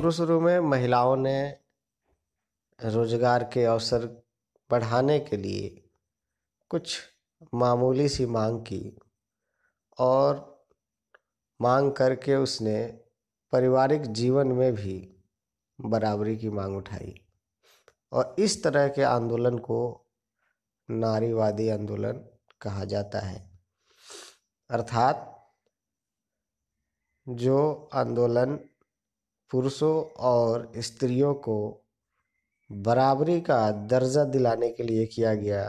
शुरू शुरू में महिलाओं ने रोजगार के अवसर बढ़ाने के लिए कुछ मामूली सी मांग की और मांग करके उसने पारिवारिक जीवन में भी बराबरी की मांग उठाई और इस तरह के आंदोलन को नारीवादी आंदोलन कहा जाता है अर्थात जो आंदोलन पुरुषों और स्त्रियों को बराबरी का दर्जा दिलाने के लिए किया गया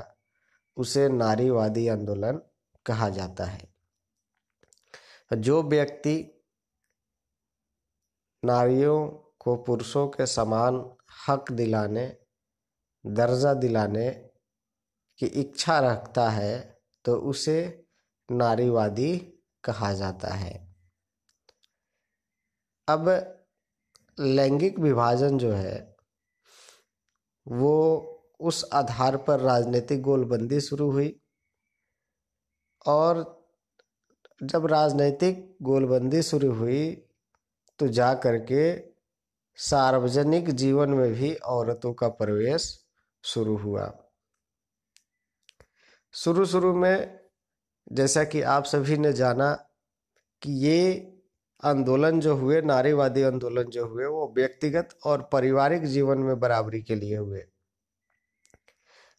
उसे नारीवादी आंदोलन कहा जाता है जो व्यक्ति नारियों को पुरुषों के समान हक दिलाने दर्जा दिलाने की इच्छा रखता है तो उसे नारीवादी कहा जाता है अब लैंगिक विभाजन जो है वो उस आधार पर राजनीतिक गोलबंदी शुरू हुई और जब राजनीतिक गोलबंदी शुरू हुई तो जा करके सार्वजनिक जीवन में भी औरतों का प्रवेश शुरू हुआ शुरू शुरू में जैसा कि आप सभी ने जाना कि ये आंदोलन जो हुए नारीवादी आंदोलन जो हुए वो व्यक्तिगत और पारिवारिक जीवन में बराबरी के लिए हुए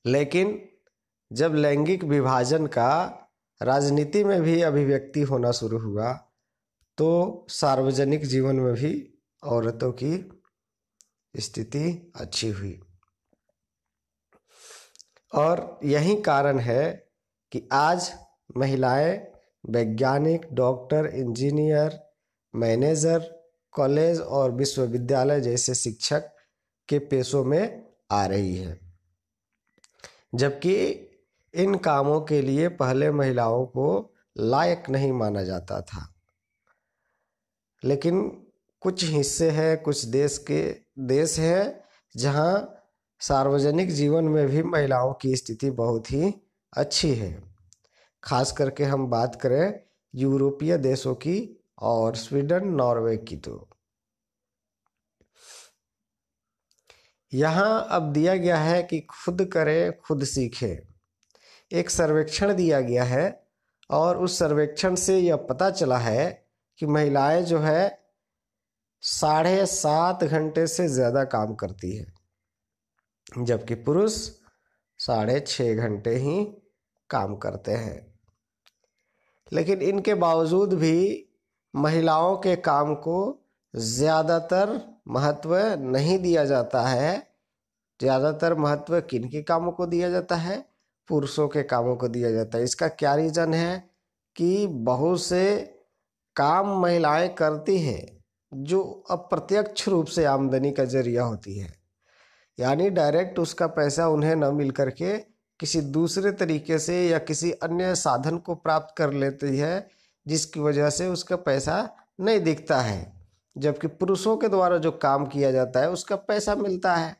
लेकिन जब लैंगिक विभाजन का राजनीति में भी अभिव्यक्ति होना शुरू हुआ तो सार्वजनिक जीवन में भी औरतों की स्थिति अच्छी हुई और यही कारण है कि आज महिलाएं वैज्ञानिक डॉक्टर इंजीनियर मैनेजर कॉलेज और विश्वविद्यालय जैसे शिक्षक के पेशों में आ रही है जबकि इन कामों के लिए पहले महिलाओं को लायक नहीं माना जाता था लेकिन कुछ हिस्से हैं कुछ देश के देश हैं जहां सार्वजनिक जीवन में भी महिलाओं की स्थिति बहुत ही अच्छी है खास करके हम बात करें यूरोपीय देशों की और स्वीडन नॉर्वे की तो यहाँ अब दिया गया है कि खुद करें खुद सीखें एक सर्वेक्षण दिया गया है और उस सर्वेक्षण से यह पता चला है कि महिलाएं जो है साढ़े सात घंटे से ज़्यादा काम करती है जबकि पुरुष साढ़े छः घंटे ही काम करते हैं लेकिन इनके बावजूद भी महिलाओं के काम को ज़्यादातर महत्व नहीं दिया जाता है ज़्यादातर महत्व किन के कामों को दिया जाता है पुरुषों के कामों को दिया जाता है इसका क्या रीज़न है कि बहुत से काम महिलाएं करती हैं जो अप्रत्यक्ष रूप से आमदनी का जरिया होती है यानी डायरेक्ट उसका पैसा उन्हें न मिल करके किसी दूसरे तरीके से या किसी अन्य साधन को प्राप्त कर लेती है जिसकी वजह से उसका पैसा नहीं दिखता है जबकि पुरुषों के द्वारा जो काम किया जाता है उसका पैसा मिलता है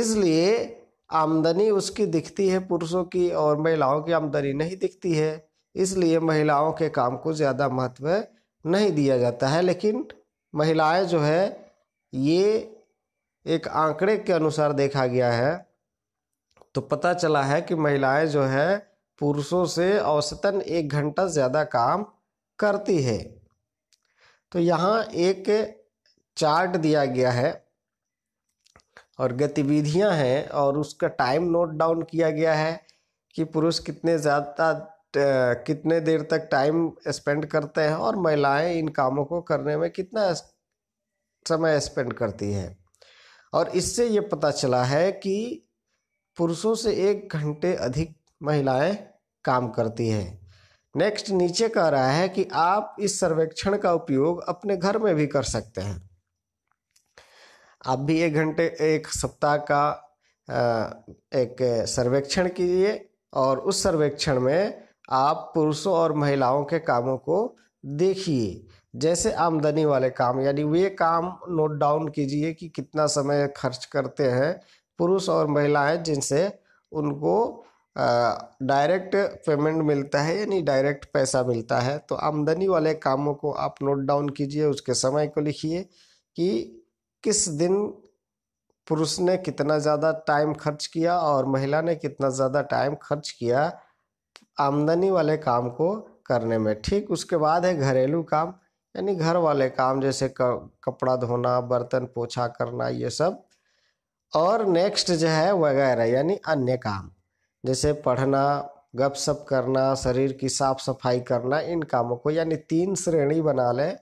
इसलिए आमदनी उसकी दिखती है पुरुषों की और महिलाओं की आमदनी नहीं दिखती है इसलिए महिलाओं के काम को ज़्यादा महत्व नहीं दिया जाता है लेकिन महिलाएं जो है ये एक आंकड़े के अनुसार देखा गया है तो पता चला है कि महिलाएं जो है पुरुषों से औसतन एक घंटा ज़्यादा काम करती है तो यहाँ एक चार्ट दिया गया है और गतिविधियाँ हैं और उसका टाइम नोट डाउन किया गया है कि पुरुष कितने ज़्यादा कितने देर तक टाइम स्पेंड करते हैं और महिलाएं इन कामों को करने में कितना समय स्पेंड करती हैं और इससे ये पता चला है कि पुरुषों से एक घंटे अधिक महिलाएं काम करती है नेक्स्ट नीचे कह रहा है कि आप इस सर्वेक्षण का उपयोग अपने घर में भी कर सकते हैं आप भी एक घंटे एक सप्ताह का एक सर्वेक्षण कीजिए और उस सर्वेक्षण में आप पुरुषों और महिलाओं के कामों को देखिए जैसे आमदनी वाले काम यानी वे काम नोट डाउन कीजिए कि कितना समय खर्च करते हैं पुरुष और महिलाएं जिनसे उनको डायरेक्ट पेमेंट मिलता है यानी डायरेक्ट पैसा मिलता है तो आमदनी वाले कामों को आप नोट डाउन कीजिए उसके समय को लिखिए कि किस दिन पुरुष ने कितना ज़्यादा टाइम खर्च किया और महिला ने कितना ज़्यादा टाइम खर्च किया आमदनी वाले काम को करने में ठीक उसके बाद है घरेलू काम यानी घर वाले काम जैसे कपड़ा धोना बर्तन पोछा करना ये सब और नेक्स्ट जो है वगैरह यानी अन्य काम जैसे पढ़ना गपशप करना शरीर की साफ सफाई करना इन कामों को यानी तीन श्रेणी बना लें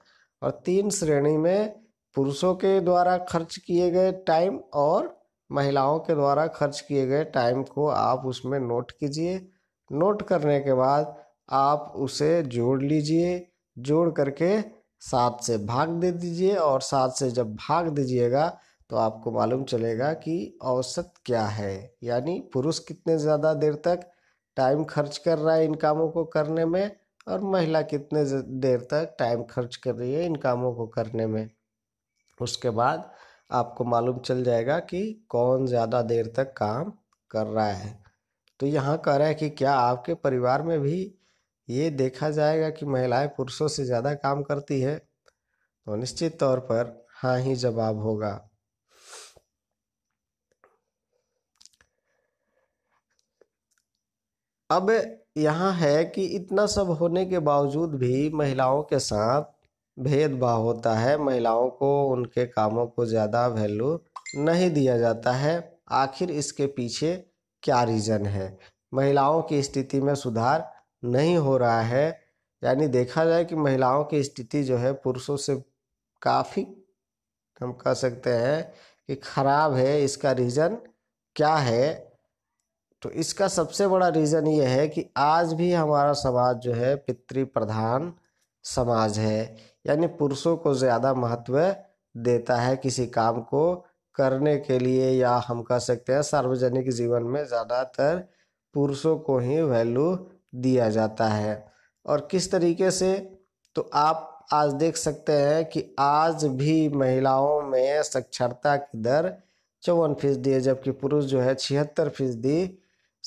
और तीन श्रेणी में पुरुषों के द्वारा खर्च किए गए टाइम और महिलाओं के द्वारा खर्च किए गए टाइम को आप उसमें नोट कीजिए नोट करने के बाद आप उसे जोड़ लीजिए जोड़ करके सात से भाग दे दीजिए और सात से जब भाग दीजिएगा तो आपको मालूम चलेगा कि औसत क्या है यानी पुरुष कितने ज़्यादा देर तक टाइम खर्च कर रहा है इन कामों को करने में और महिला कितने देर तक टाइम खर्च कर रही है इन कामों को करने में उसके बाद आपको मालूम चल जाएगा कि कौन ज़्यादा देर तक काम कर रहा है तो यहाँ कह रहा है कि क्या आपके परिवार में भी ये देखा जाएगा कि महिलाएं पुरुषों से ज़्यादा काम करती है तो निश्चित तौर पर हाँ ही जवाब होगा अब यहाँ है कि इतना सब होने के बावजूद भी महिलाओं के साथ भेदभाव होता है महिलाओं को उनके कामों को ज़्यादा वैल्यू नहीं दिया जाता है आखिर इसके पीछे क्या रीज़न है महिलाओं की स्थिति में सुधार नहीं हो रहा है यानी देखा जाए कि महिलाओं की स्थिति जो है पुरुषों से काफ़ी हम कह सकते हैं कि ख़राब है इसका रीज़न क्या है तो इसका सबसे बड़ा रीज़न ये है कि आज भी हमारा समाज जो है पितृ प्रधान समाज है यानी पुरुषों को ज़्यादा महत्व देता है किसी काम को करने के लिए या हम कह सकते हैं सार्वजनिक जीवन में ज़्यादातर पुरुषों को ही वैल्यू दिया जाता है और किस तरीके से तो आप आज देख सकते हैं कि आज भी महिलाओं में साक्षरता की दर चौवन फीसदी है जबकि पुरुष जो है छिहत्तर फीसदी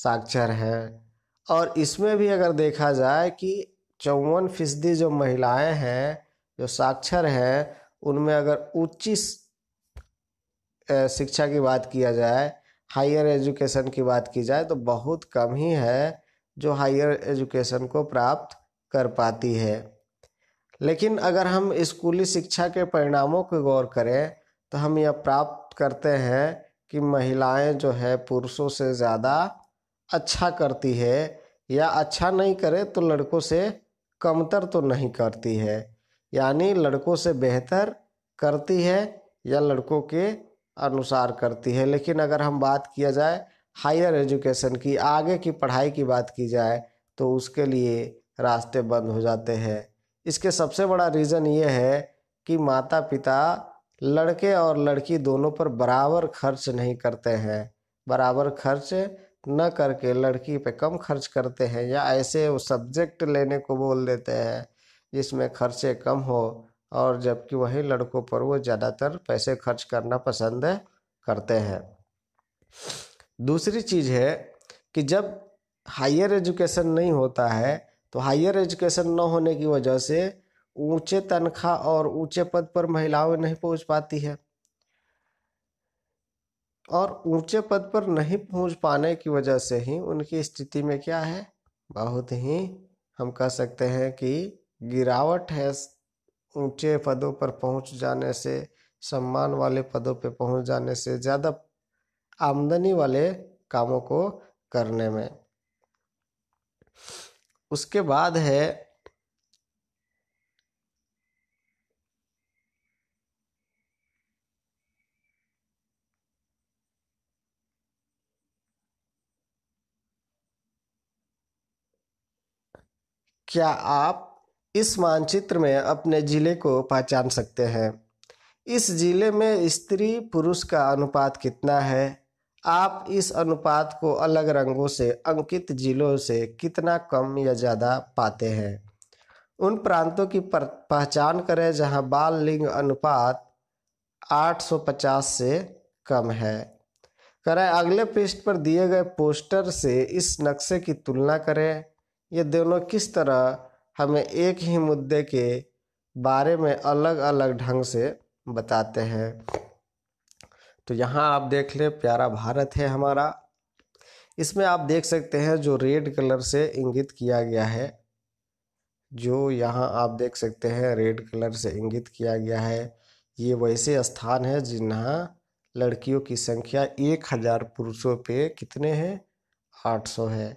साक्षर हैं और इसमें भी अगर देखा जाए कि चौवन फीसदी जो महिलाएं हैं जो साक्षर हैं उनमें अगर उच्च शिक्षा की बात किया जाए हायर एजुकेशन की बात की जाए तो बहुत कम ही है जो हायर एजुकेशन को प्राप्त कर पाती है लेकिन अगर हम स्कूली शिक्षा के परिणामों को गौर करें तो हम यह प्राप्त करते हैं कि महिलाएं जो है पुरुषों से ज़्यादा अच्छा करती है या अच्छा नहीं करे तो लड़कों से कमतर तो नहीं करती है यानी लड़कों से बेहतर करती है या लड़कों के अनुसार करती है लेकिन अगर हम बात किया जाए हायर एजुकेशन की आगे की पढ़ाई की बात की जाए तो उसके लिए रास्ते बंद हो जाते हैं इसके सबसे बड़ा रीज़न ये है कि माता पिता लड़के और लड़की दोनों पर बराबर खर्च नहीं करते हैं बराबर खर्च न करके लड़की पे कम खर्च करते हैं या ऐसे वो सब्जेक्ट लेने को बोल देते हैं जिसमें खर्चे कम हो और जबकि वही लड़कों पर वो ज़्यादातर पैसे खर्च करना पसंद करते हैं दूसरी चीज़ है कि जब हायर एजुकेशन नहीं होता है तो हायर एजुकेशन न होने की वजह से ऊंचे तनख्वाह और ऊंचे पद पर महिलाएं नहीं पहुंच पाती है और ऊंचे पद पर नहीं पहुंच पाने की वजह से ही उनकी स्थिति में क्या है बहुत ही हम कह सकते हैं कि गिरावट है ऊंचे पदों पर पहुंच जाने से सम्मान वाले पदों पर पहुंच जाने से ज़्यादा आमदनी वाले कामों को करने में उसके बाद है क्या आप इस मानचित्र में अपने ज़िले को पहचान सकते हैं इस ज़िले में स्त्री पुरुष का अनुपात कितना है आप इस अनुपात को अलग रंगों से अंकित जिलों से कितना कम या ज़्यादा पाते हैं उन प्रांतों की पहचान करें जहां बाल लिंग अनुपात 850 से कम है करें अगले पृष्ठ पर दिए गए पोस्टर से इस नक्शे की तुलना करें ये दोनों किस तरह हमें एक ही मुद्दे के बारे में अलग अलग ढंग से बताते हैं तो यहाँ आप देख लें प्यारा भारत है हमारा इसमें आप देख सकते हैं जो रेड कलर से इंगित किया गया है जो यहाँ आप देख सकते हैं रेड कलर से इंगित किया गया है ये वैसे स्थान है जिन्हाँ लड़कियों की संख्या एक हज़ार पुरुषों पे कितने हैं आठ सौ है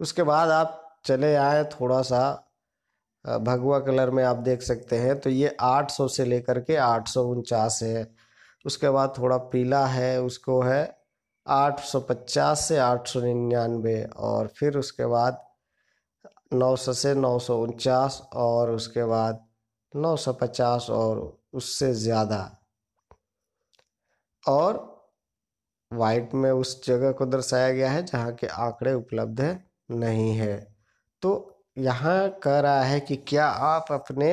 उसके बाद आप चले आए थोड़ा सा भगवा कलर में आप देख सकते हैं तो ये 800 से लेकर के आठ है उसके बाद थोड़ा पीला है उसको है 850 से आठ और फिर उसके बाद 900 से नौ और उसके बाद 950 और उससे ज़्यादा और वाइट में उस जगह को दर्शाया गया है जहाँ के आंकड़े उपलब्ध नहीं है तो यहाँ कह रहा है कि क्या आप अपने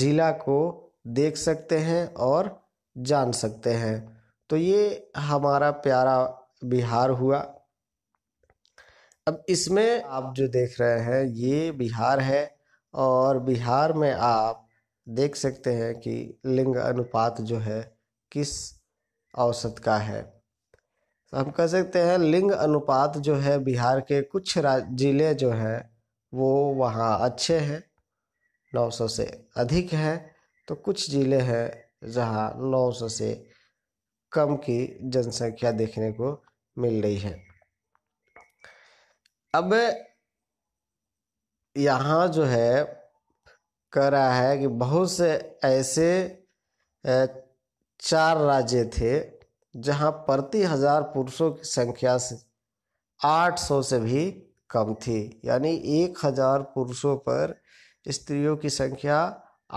ज़िला को देख सकते हैं और जान सकते हैं तो ये हमारा प्यारा बिहार हुआ अब इसमें आप जो देख रहे हैं ये बिहार है और बिहार में आप देख सकते हैं कि लिंग अनुपात जो है किस औसत का है तो हम कह सकते हैं लिंग अनुपात जो है बिहार के कुछ जिले जो हैं वो वहाँ अच्छे हैं नौ सौ से अधिक है तो कुछ ज़िले हैं जहाँ नौ सौ से कम की जनसंख्या देखने को मिल रही है अब यहाँ जो है कह रहा है कि बहुत से ऐसे चार राज्य थे जहाँ प्रति हज़ार पुरुषों की संख्या से आठ सौ से भी कम थी यानी एक हज़ार पुरुषों पर स्त्रियों की संख्या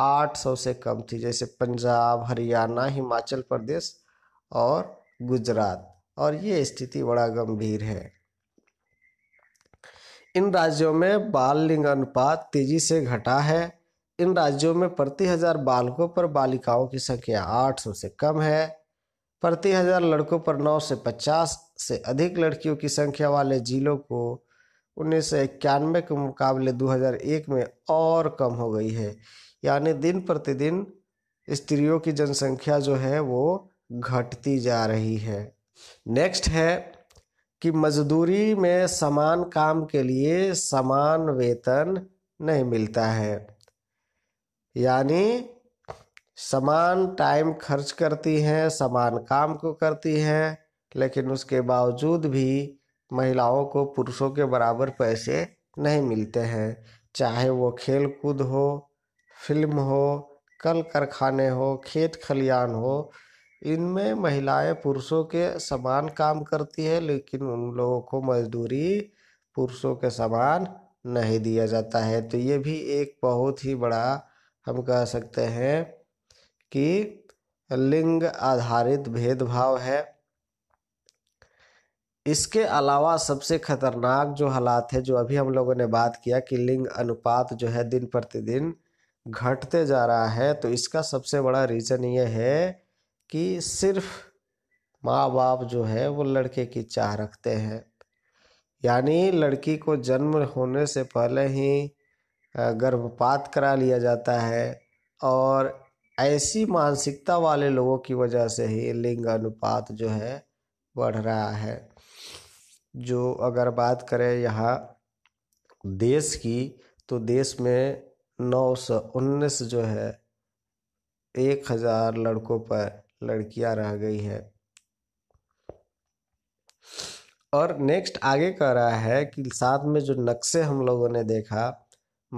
800 से कम थी जैसे पंजाब हरियाणा हिमाचल प्रदेश और गुजरात और ये स्थिति बड़ा गंभीर है इन राज्यों में बाल लिंग अनुपात तेजी से घटा है इन राज्यों में प्रति हजार बालकों पर बालिकाओं की संख्या 800 से कम है प्रति हजार लड़कों पर 9 से 50 से अधिक लड़कियों की संख्या वाले जिलों को उन्नीस सौ इक्यानवे के मुकाबले 2001 में और कम हो गई है यानी दिन प्रतिदिन स्त्रियों की जनसंख्या जो है वो घटती जा रही है नेक्स्ट है कि मजदूरी में समान काम के लिए समान वेतन नहीं मिलता है यानी समान टाइम खर्च करती हैं समान काम को करती हैं लेकिन उसके बावजूद भी महिलाओं को पुरुषों के बराबर पैसे नहीं मिलते हैं चाहे वो खेल कूद हो फिल्म हो कल कारखाने हो खेत खलियान हो इनमें महिलाएं पुरुषों के समान काम करती है लेकिन उन लोगों को मजदूरी पुरुषों के समान नहीं दिया जाता है तो ये भी एक बहुत ही बड़ा हम कह सकते हैं कि लिंग आधारित भेदभाव है इसके अलावा सबसे खतरनाक जो हालात है जो अभी हम लोगों ने बात किया कि लिंग अनुपात जो है दिन प्रतिदिन घटते जा रहा है तो इसका सबसे बड़ा रीज़न ये है कि सिर्फ माँ बाप जो है वो लड़के की चाह रखते हैं यानी लड़की को जन्म होने से पहले ही गर्भपात करा लिया जाता है और ऐसी मानसिकता वाले लोगों की वजह से ही लिंग अनुपात जो है बढ़ रहा है जो अगर बात करें यहाँ देश की तो देश में नौ सौ उन्नीस जो है एक हज़ार लड़कों पर लड़कियां रह गई है और नेक्स्ट आगे कह रहा है कि साथ में जो नक्शे हम लोगों ने देखा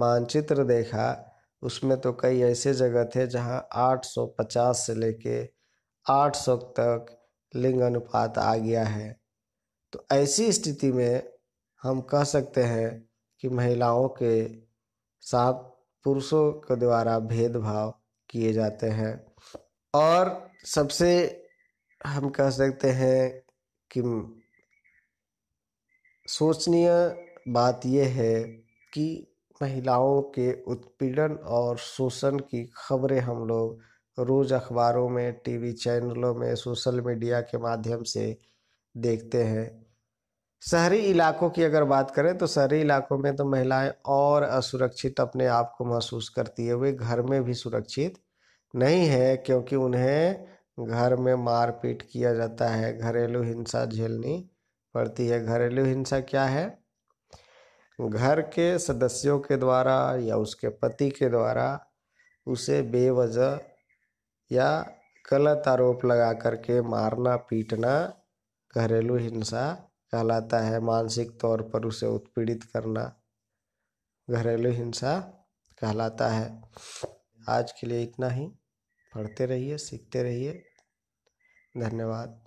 मानचित्र देखा उसमें तो कई ऐसे जगह थे जहां 850 से लेके 800 तक लिंग अनुपात आ गया है तो ऐसी स्थिति में हम कह सकते हैं कि महिलाओं के साथ पुरुषों के द्वारा भेदभाव किए जाते हैं और सबसे हम कह सकते हैं कि सोचनीय बात यह है कि महिलाओं के उत्पीड़न और शोषण की खबरें हम लोग रोज़ अखबारों में टीवी चैनलों में सोशल मीडिया के माध्यम से देखते हैं शहरी इलाकों की अगर बात करें तो शहरी इलाकों में तो महिलाएं और असुरक्षित अपने आप को महसूस करती है वे घर में भी सुरक्षित नहीं है क्योंकि उन्हें घर में मारपीट किया जाता है घरेलू हिंसा झेलनी पड़ती है घरेलू हिंसा क्या है घर के सदस्यों के द्वारा या उसके पति के द्वारा उसे बेवजह या गलत आरोप लगा करके मारना पीटना घरेलू हिंसा कहलाता है मानसिक तौर पर उसे उत्पीड़ित करना घरेलू हिंसा कहलाता है आज के लिए इतना ही पढ़ते रहिए सीखते रहिए धन्यवाद